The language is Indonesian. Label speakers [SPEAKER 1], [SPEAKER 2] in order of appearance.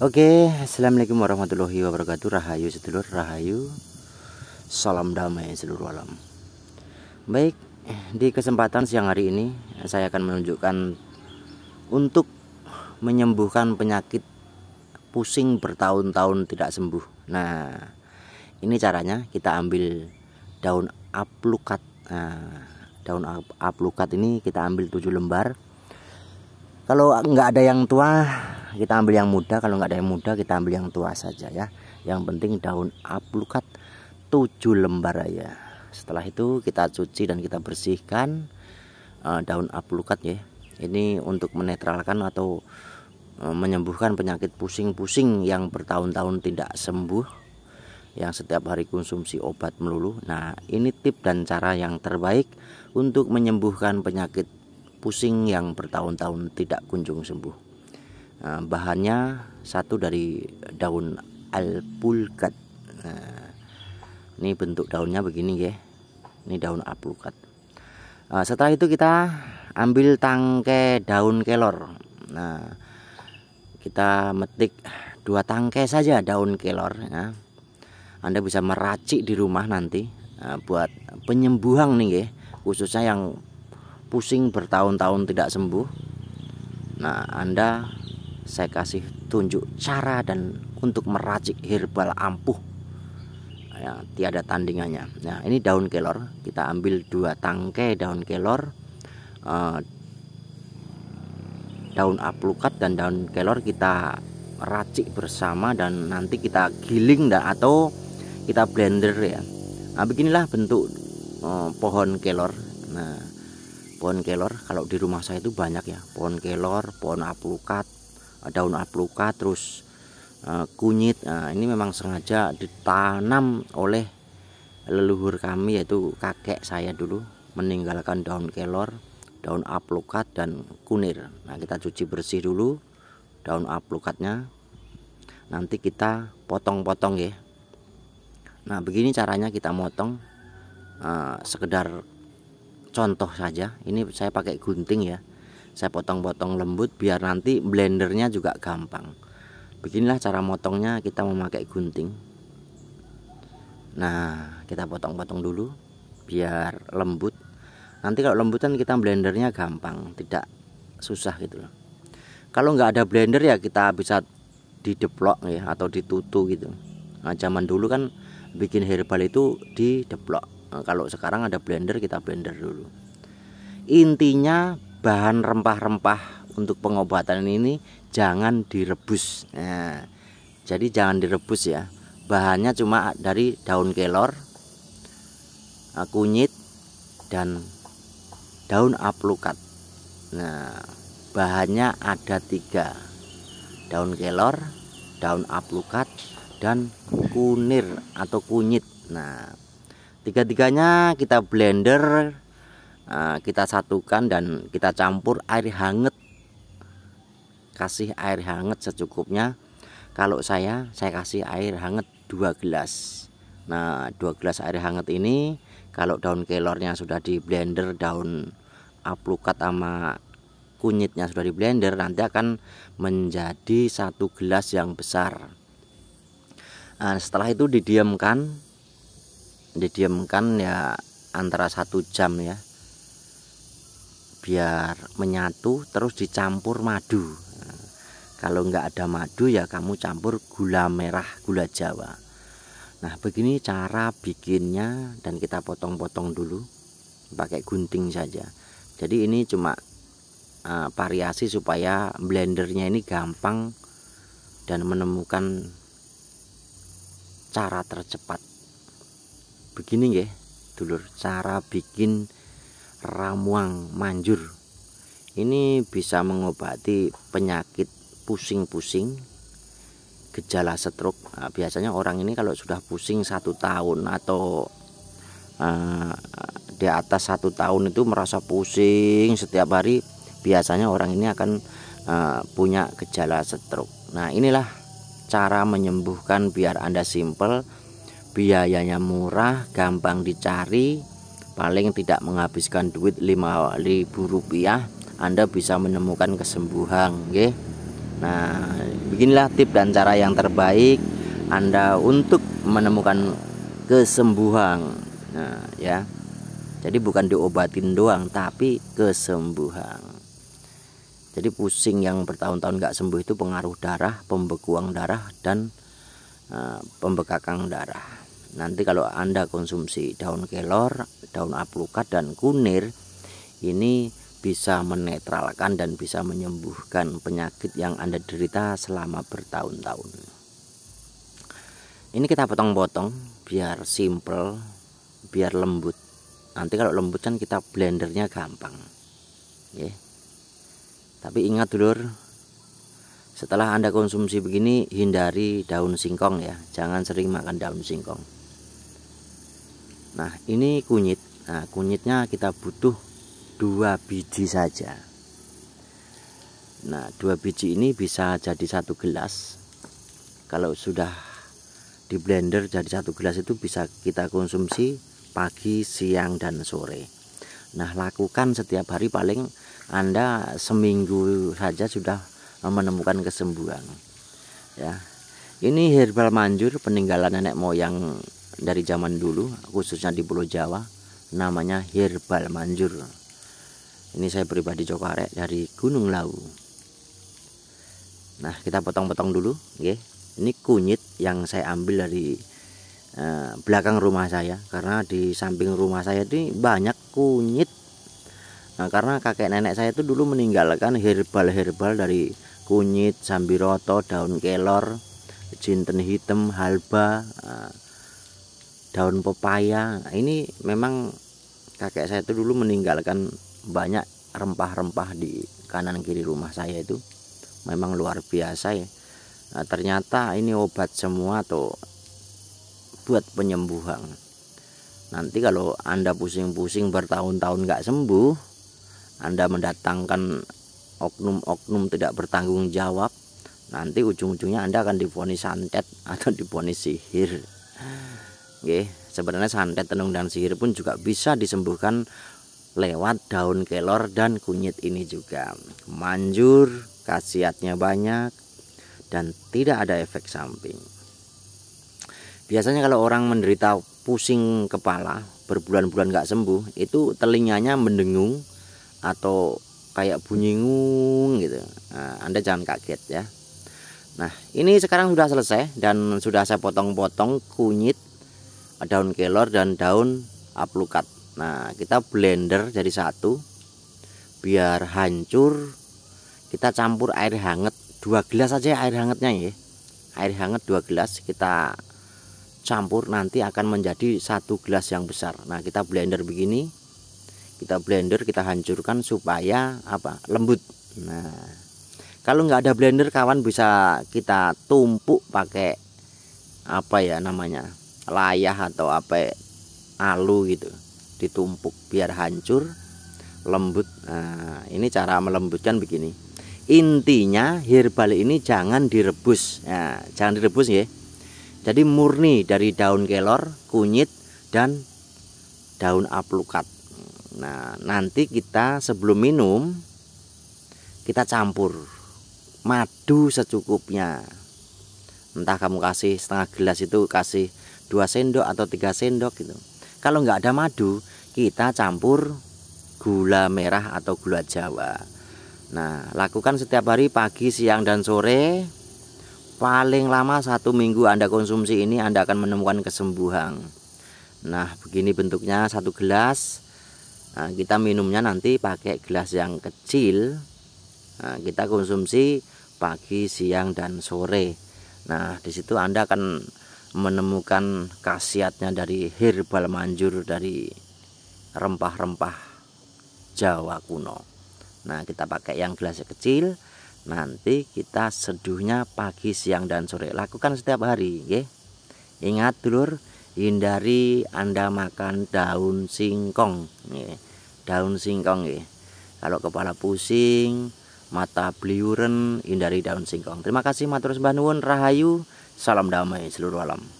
[SPEAKER 1] Oke, assalamualaikum warahmatullahi wabarakatuh. Rahayu sedulur, rahayu. Salam damai seluruh alam. Baik, di kesempatan siang hari ini saya akan menunjukkan untuk menyembuhkan penyakit pusing bertahun-tahun tidak sembuh. Nah, ini caranya kita ambil daun aplukat. Nah, daun aplukat ini kita ambil 7 lembar kalau nggak ada yang tua kita ambil yang muda kalau nggak ada yang muda kita ambil yang tua saja ya yang penting daun apulukat tujuh lembar ya setelah itu kita cuci dan kita bersihkan uh, daun apulukat ya ini untuk menetralkan atau eh, menyembuhkan penyakit pusing-pusing yang bertahun-tahun tidak sembuh yang setiap hari konsumsi obat melulu nah ini tip dan cara yang terbaik untuk menyembuhkan penyakit pusing yang bertahun-tahun tidak kunjung sembuh. Eh, bahannya satu dari daun alpukat. Nah, eh, ini bentuk daunnya begini ya. Ini daun alpukat. Eh, setelah itu kita ambil tangkai daun kelor. Nah, kita metik dua tangkai saja daun kelor. Ya. Anda bisa meracik di rumah nanti buat penyembuhan nih ya khususnya yang pusing bertahun-tahun tidak sembuh nah Anda saya kasih tunjuk cara dan untuk meracik herbal ampuh ya, tiada tandingannya nah ini daun kelor kita ambil dua tangkai daun kelor Uh, daun aplukat dan daun kelor kita racik bersama dan nanti kita giling atau kita blender ya nah beginilah bentuk eh, pohon kelor nah pohon kelor kalau di rumah saya itu banyak ya pohon kelor pohon aplukat daun aplukat terus eh, kunyit nah, ini memang sengaja ditanam oleh leluhur kami yaitu kakek saya dulu meninggalkan daun kelor daun aplukat dan kunir nah kita cuci bersih dulu daun aplukatnya nanti kita potong-potong ya nah begini caranya kita motong uh, sekedar contoh saja ini saya pakai gunting ya saya potong-potong lembut biar nanti blendernya juga gampang beginilah cara motongnya kita memakai gunting nah kita potong-potong dulu biar lembut nanti kalau lembutan kita blendernya gampang tidak susah gitu loh kalau nggak ada blender ya kita bisa dideplok ya atau ditutu gitu nah zaman dulu kan bikin herbal itu dideplok Eh, kalau sekarang ada blender kita blender dulu intinya bahan rempah-rempah untuk pengobatan ini jangan direbus nah, jadi jangan direbus ya bahannya cuma dari daun kelor eh, kunyit dan daun aplukat nah bahannya ada tiga daun kelor daun aplukat dan kunir atau kunyit nah tiga-tiganya kita blender eh, kita satukan dan kita campur air hangat kasih air hangat secukupnya kalau saya saya kasih air hangat dua gelas nah dua gelas air hangat ini kalau daun kelornya sudah di blender daun aplukat sama kunyitnya sudah di blender nanti akan menjadi satu gelas yang besar nah, setelah itu didiamkan didiamkan ya antara satu jam ya biar menyatu terus dicampur madu kalau nggak ada madu ya kamu campur gula merah gula jawa nah begini cara bikinnya dan kita potong-potong dulu pakai gunting saja jadi ini cuma uh, variasi supaya blendernya ini gampang dan menemukan cara tercepat begini ya dulur cara bikin ramuang manjur ini bisa mengobati penyakit pusing-pusing gejala stroke nah, biasanya orang ini kalau sudah pusing satu tahun atau uh, di atas satu tahun itu merasa pusing setiap hari biasanya orang ini akan uh, punya gejala stroke nah inilah cara menyembuhkan biar anda simple biayanya murah gampang dicari paling tidak menghabiskan duit 5000 rupiah Anda bisa menemukan kesembuhan oke Nah beginilah tip dan cara yang terbaik Anda untuk menemukan kesembuhan nah, ya jadi bukan diobatin doang tapi kesembuhan jadi pusing yang bertahun-tahun nggak sembuh itu pengaruh darah pembekuan darah dan Ah, pembekakan darah. Nanti kalau Anda konsumsi daun kelor, daun aplukat dan kunir ini bisa menetralkan dan bisa menyembuhkan penyakit yang Anda derita selama bertahun-tahun. Ini kita potong-potong biar simple, biar lembut. Nanti kalau lembut kan kita blendernya gampang. Ya. Tapi ingat dulur, setelah Anda konsumsi begini, hindari daun singkong ya. Jangan sering makan daun singkong. Nah, ini kunyit. Nah, kunyitnya kita butuh dua biji saja. Nah, dua biji ini bisa jadi satu gelas. Kalau sudah di blender jadi satu gelas itu bisa kita konsumsi pagi, siang, dan sore. Nah, lakukan setiap hari paling Anda seminggu saja sudah menemukan kesembuhan ya ini herbal manjur peninggalan nenek moyang dari zaman dulu khususnya di pulau Jawa namanya herbal manjur ini saya pribadi jokarek dari Gunung Lawu nah kita potong-potong dulu okay. ini kunyit yang saya ambil dari eh, belakang rumah saya karena di samping rumah saya ini banyak kunyit nah, karena kakek nenek saya itu dulu meninggalkan herbal-herbal dari kunyit sambiroto daun kelor jinten hitam halba eh, daun pepaya nah, ini memang kakek saya itu dulu meninggalkan banyak rempah-rempah di kanan kiri rumah saya itu memang luar biasa ya nah, ternyata ini obat semua tuh buat penyembuhan nanti kalau anda pusing-pusing bertahun-tahun nggak sembuh anda mendatangkan oknum-oknum tidak bertanggung jawab nanti ujung-ujungnya Anda akan difonis santet atau difonis sihir. Oke, sebenarnya santet, tenung dan sihir pun juga bisa disembuhkan lewat daun kelor dan kunyit ini juga. Manjur, khasiatnya banyak dan tidak ada efek samping. Biasanya kalau orang menderita pusing kepala berbulan-bulan gak sembuh, itu telinganya mendengung atau kayak bunyi ngung gitu nah, Anda jangan kaget ya Nah ini sekarang sudah selesai dan sudah saya potong-potong kunyit daun kelor dan daun aplukat Nah kita blender jadi satu biar hancur kita campur air hangat dua gelas aja ya air hangatnya ya air hangat dua gelas kita campur nanti akan menjadi satu gelas yang besar nah kita blender begini kita blender kita hancurkan supaya apa lembut nah kalau nggak ada blender kawan bisa kita tumpuk pakai apa ya namanya layah atau apa ya? alu gitu ditumpuk biar hancur lembut nah, ini cara melembutkan begini intinya herbal ini jangan direbus nah, jangan direbus ya jadi murni dari daun kelor kunyit dan daun apelukat Nah, nanti kita sebelum minum kita campur madu secukupnya. Entah kamu kasih setengah gelas itu kasih 2 sendok atau 3 sendok gitu. Kalau nggak ada madu, kita campur gula merah atau gula jawa. Nah, lakukan setiap hari pagi, siang, dan sore. Paling lama satu minggu Anda konsumsi ini, Anda akan menemukan kesembuhan. Nah, begini bentuknya satu gelas Nah, kita minumnya nanti pakai gelas yang kecil. Nah, kita konsumsi pagi, siang, dan sore. Nah, disitu Anda akan menemukan khasiatnya dari herbal manjur dari rempah-rempah Jawa kuno. Nah, kita pakai yang gelas kecil. Nanti kita seduhnya pagi, siang, dan sore. Lakukan setiap hari, ya. Ingat, dulur, hindari Anda makan daun singkong ya. daun singkong ya. kalau kepala pusing mata beliuren hindari daun singkong terima kasih matur sembah nuwun rahayu salam damai seluruh alam